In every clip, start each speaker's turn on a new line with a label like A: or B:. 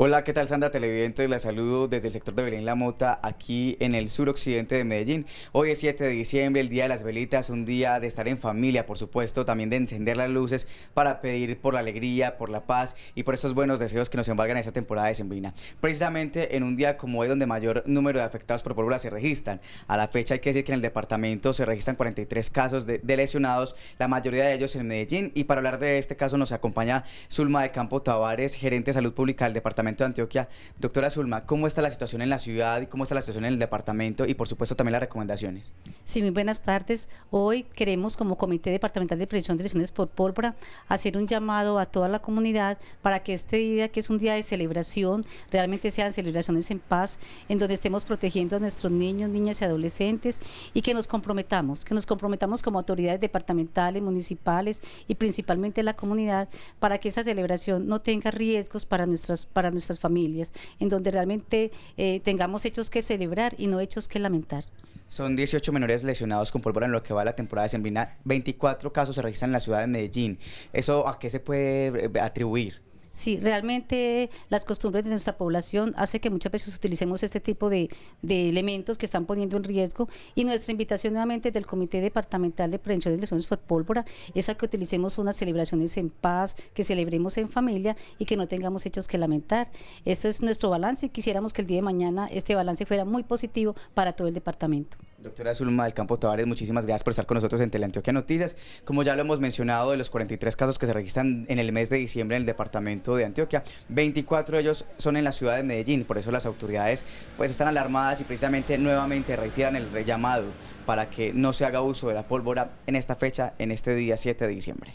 A: Hola, ¿qué tal Sandra Televidentes? La saludo desde el sector de Belén La Mota, aquí en el suroccidente de Medellín. Hoy es 7 de diciembre, el Día de las Velitas, un día de estar en familia, por supuesto, también de encender las luces para pedir por la alegría, por la paz y por esos buenos deseos que nos embargan en esta temporada de sembrina. Precisamente en un día como hoy, donde mayor número de afectados por pólvora se registran. A la fecha hay que decir que en el departamento se registran 43 casos de, lesionados, la mayoría de ellos en Medellín. Y para hablar de este caso nos acompaña Zulma del Campo Tavares, gerente de salud pública del departamento de Antioquia. Doctora Zulma, ¿cómo está la situación en la ciudad y cómo está la situación en el departamento? Y por supuesto también las recomendaciones.
B: Sí, muy buenas tardes. Hoy queremos como Comité Departamental de Prevención de Lesiones por Pólvora hacer un llamado a toda la comunidad para que este día, que es un día de celebración, realmente sean celebraciones en paz, en donde estemos protegiendo a nuestros niños, niñas y adolescentes y que nos comprometamos, que nos comprometamos como autoridades departamentales, municipales y principalmente la comunidad para que esta celebración no tenga riesgos para nuestras para nuestras familias, en donde realmente eh, tengamos hechos que celebrar y no hechos que
A: lamentar. Son 18 menores lesionados con pólvora en lo que va la temporada de sembrina. 24 casos se registran en la ciudad de Medellín. ¿Eso a qué se puede eh, atribuir?
B: Sí, realmente las costumbres de nuestra población hace que muchas veces utilicemos este tipo de, de elementos que están poniendo en riesgo y nuestra invitación nuevamente del Comité Departamental de Prevención de Lesiones por Pólvora es a que utilicemos unas celebraciones en paz, que celebremos en familia y que no tengamos hechos que lamentar. Eso es nuestro balance y quisiéramos que el día de mañana este balance fuera muy positivo para todo el
A: departamento. Doctora Zulma del Campo Tavares, muchísimas gracias por estar con nosotros en Teleantioquia Noticias. Como ya lo hemos mencionado, de los 43 casos que se registran en el mes de diciembre en el departamento de Antioquia, 24 de ellos son en la ciudad de Medellín, por eso las autoridades pues están alarmadas y precisamente nuevamente retiran el rellamado para que no se haga uso de la pólvora en esta fecha, en este día 7 de diciembre.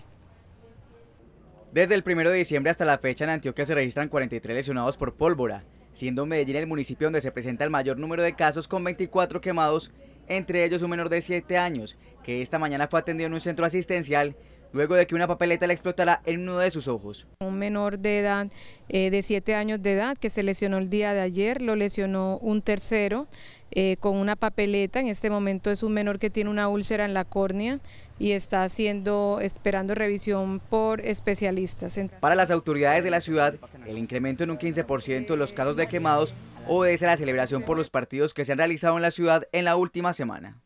A: Desde el 1 de diciembre hasta la fecha en Antioquia se registran 43 lesionados por pólvora, siendo Medellín el municipio donde se presenta el mayor número de casos con 24 quemados entre ellos un menor de 7 años, que esta mañana fue atendido en un centro asistencial luego de que una papeleta le explotara en uno de sus ojos.
C: Un menor de edad, eh, de 7 años de edad, que se lesionó el día de ayer, lo lesionó un tercero eh, con una papeleta. En este momento es un menor que tiene una úlcera en la córnea y está esperando revisión por especialistas.
A: Para las autoridades de la ciudad, el incremento en un 15% de los casos de quemados obedece a la celebración por los partidos que se han realizado en la ciudad en la última semana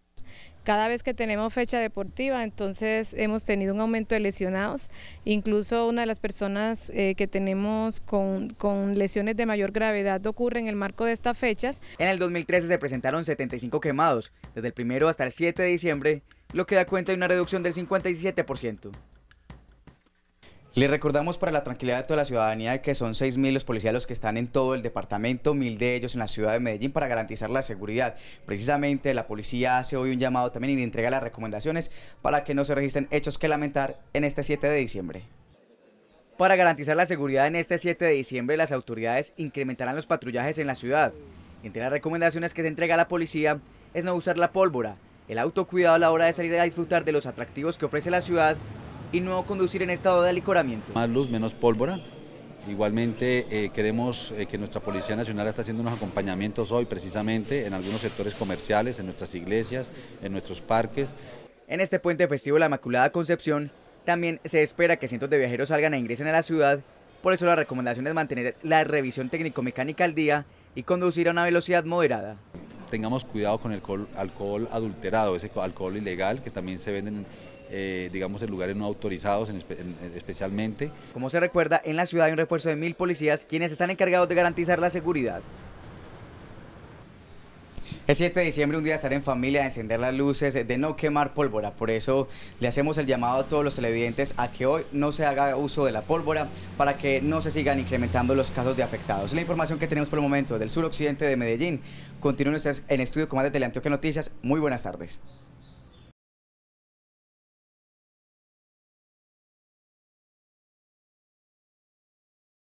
C: cada vez que tenemos fecha deportiva, entonces hemos tenido un aumento de lesionados. Incluso una de las personas eh, que tenemos con, con, lesiones de mayor gravedad ocurre en el marco de estas fechas.
A: En el 2013 se presentaron 75 quemados, desde el primero hasta el 7 de diciembre, lo que da cuenta de una reducción del 57%. Les recordamos para la tranquilidad de toda la ciudadanía que son 6.000 los policías los que están en todo el departamento, mil de ellos en la ciudad de Medellín para garantizar la seguridad. Precisamente la policía hace hoy un llamado también y entrega las recomendaciones para que no se registren hechos que lamentar en este 7 de diciembre. Para garantizar la seguridad en este 7 de diciembre, las autoridades incrementarán los patrullajes en la ciudad. Entre las recomendaciones que se entrega a la policía es no usar la pólvora, el autocuidado a la hora de salir a disfrutar de los atractivos que ofrece la ciudad y no conducir en estado de alicoramiento.
B: Más luz, menos pólvora. Igualmente eh, queremos eh, que nuestra Policía Nacional está haciendo unos acompañamientos hoy precisamente en algunos sectores comerciales,
A: en nuestras iglesias, en nuestros parques. En este puente festivo la Inmaculada Concepción también se espera que cientos de viajeros salgan e ingresen a la ciudad, por eso la recomendación es mantener la revisión técnico-mecánica al día y conducir a una velocidad moderada
B: tengamos cuidado con el
A: alcohol, adulterado, ese alcohol ilegal que también se venden eh, digamos, en lugares no autorizados especialmente. Como se recuerda, en la ciudad hay un refuerzo de mil policías quienes están encargados de garantizar la seguridad. El 7 de diciembre un día estar en familia, de encender las luces, de no quemar pólvora. Por eso le hacemos el llamado a todos los televidentes a que hoy no se haga uso de la pólvora para que no se sigan incrementando los casos de afectados. La información que tenemos por el momento del sur occidente de Medellín. Continúen ustedes en estudio con más de Antioquia
C: Noticias. Muy buenas tardes.